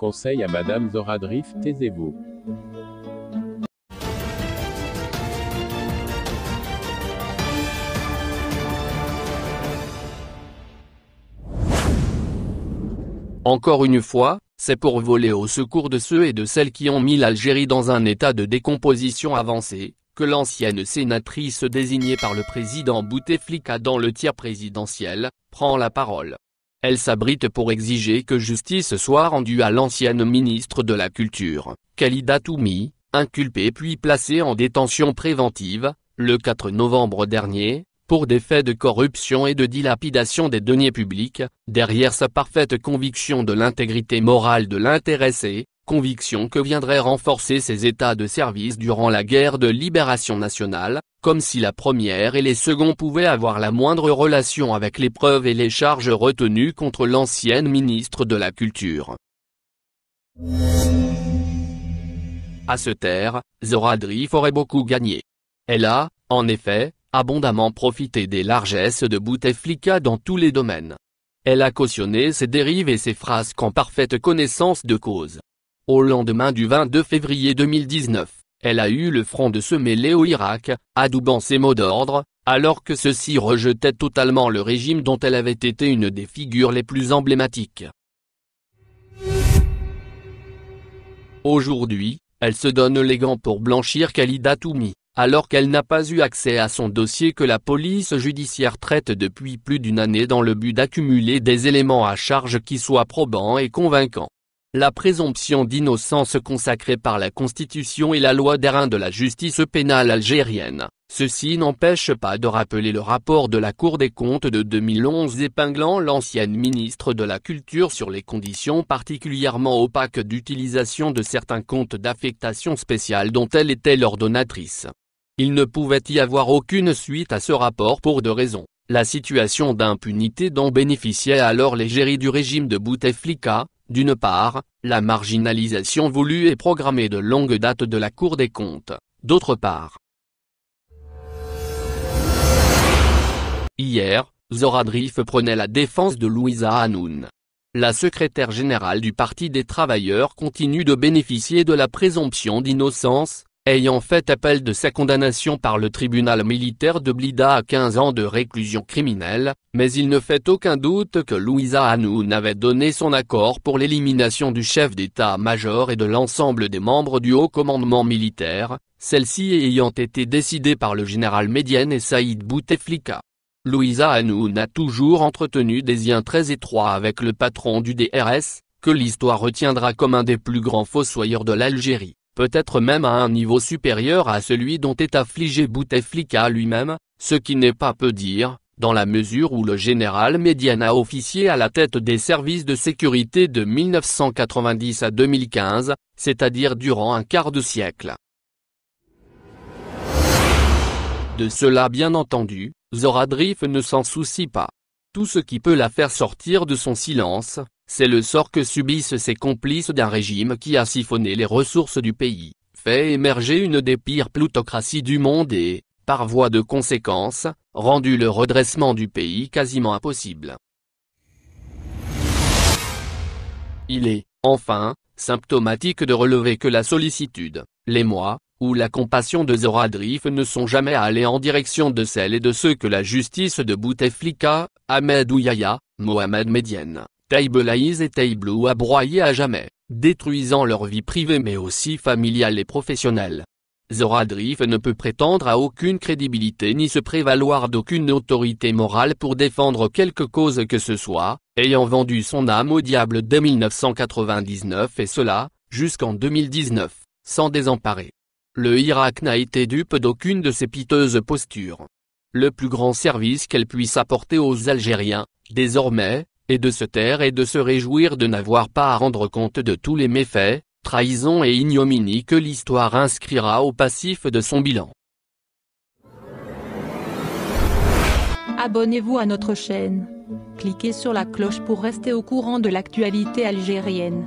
Conseil à Madame Zoradrif, Drif, taisez-vous. Encore une fois, c'est pour voler au secours de ceux et de celles qui ont mis l'Algérie dans un état de décomposition avancée, que l'ancienne sénatrice désignée par le président Bouteflika dans le tiers présidentiel, prend la parole. Elle s'abrite pour exiger que justice soit rendue à l'ancienne ministre de la Culture, Khalida Toumi, inculpée puis placée en détention préventive, le 4 novembre dernier, pour des faits de corruption et de dilapidation des deniers publics, derrière sa parfaite conviction de l'intégrité morale de l'intéressé, conviction que viendrait renforcer ses états de service durant la guerre de libération nationale, comme si la première et les seconds pouvaient avoir la moindre relation avec les preuves et les charges retenues contre l'ancienne ministre de la Culture. À se taire, Zora Drif aurait beaucoup gagné. Elle a, en effet, abondamment profité des largesses de Bouteflika dans tous les domaines. Elle a cautionné ses dérives et ses phrases qu'en parfaite connaissance de cause. Au lendemain du 22 février 2019, elle a eu le front de se mêler au Irak, adoubant ses mots d'ordre, alors que ceux-ci rejetaient totalement le régime dont elle avait été une des figures les plus emblématiques. Aujourd'hui, elle se donne les gants pour blanchir Khalida Toumi, alors qu'elle n'a pas eu accès à son dossier que la police judiciaire traite depuis plus d'une année dans le but d'accumuler des éléments à charge qui soient probants et convaincants. La présomption d'innocence consacrée par la Constitution et la loi d'airain de la justice pénale algérienne, ceci n'empêche pas de rappeler le rapport de la Cour des comptes de 2011 épinglant l'ancienne ministre de la Culture sur les conditions particulièrement opaques d'utilisation de certains comptes d'affectation spéciale dont elle était l'ordonnatrice. Il ne pouvait y avoir aucune suite à ce rapport pour deux raisons. La situation d'impunité dont bénéficiait alors l'égérie du régime de Bouteflika, d'une part, la marginalisation voulue et programmée de longue date de la Cour des comptes, d'autre part. Hier, Zora Drif prenait la défense de Louisa Hanoun. La secrétaire générale du Parti des travailleurs continue de bénéficier de la présomption d'innocence, ayant fait appel de sa condamnation par le tribunal militaire de Blida à 15 ans de réclusion criminelle, mais il ne fait aucun doute que Louisa Hanoun avait donné son accord pour l'élimination du chef d'état-major et de l'ensemble des membres du haut commandement militaire, celle-ci ayant été décidée par le général Médienne et Saïd Bouteflika. Louisa Hanoun a toujours entretenu des liens très étroits avec le patron du DRS, que l'histoire retiendra comme un des plus grands fossoyeurs de l'Algérie peut-être même à un niveau supérieur à celui dont est affligé Bouteflika lui-même, ce qui n'est pas peu dire, dans la mesure où le général a officier à la tête des services de sécurité de 1990 à 2015, c'est-à-dire durant un quart de siècle. De cela bien entendu, Zoradrif ne s'en soucie pas. Tout ce qui peut la faire sortir de son silence, c'est le sort que subissent ces complices d'un régime qui a siphonné les ressources du pays, fait émerger une des pires plutocraties du monde et, par voie de conséquence, rendu le redressement du pays quasiment impossible. Il est, enfin, symptomatique de relever que la sollicitude, l'émoi, ou la compassion de Drif ne sont jamais allés en direction de celles et de ceux que la justice de Bouteflika, Ahmed Ouyaya, Mohamed Medienne, Taibelaïs et Taïblou a broyé à jamais, détruisant leur vie privée mais aussi familiale et professionnelle. Drif ne peut prétendre à aucune crédibilité ni se prévaloir d'aucune autorité morale pour défendre quelque cause que ce soit, ayant vendu son âme au diable dès 1999 et cela, jusqu'en 2019, sans désemparer. Le Irak n'a été dupe d'aucune de ces piteuses postures. Le plus grand service qu'elle puisse apporter aux Algériens, désormais, et de se taire et de se réjouir de n'avoir pas à rendre compte de tous les méfaits, trahisons et ignominies que l'histoire inscrira au passif de son bilan. Abonnez-vous à notre chaîne. Cliquez sur la cloche pour rester au courant de l'actualité algérienne.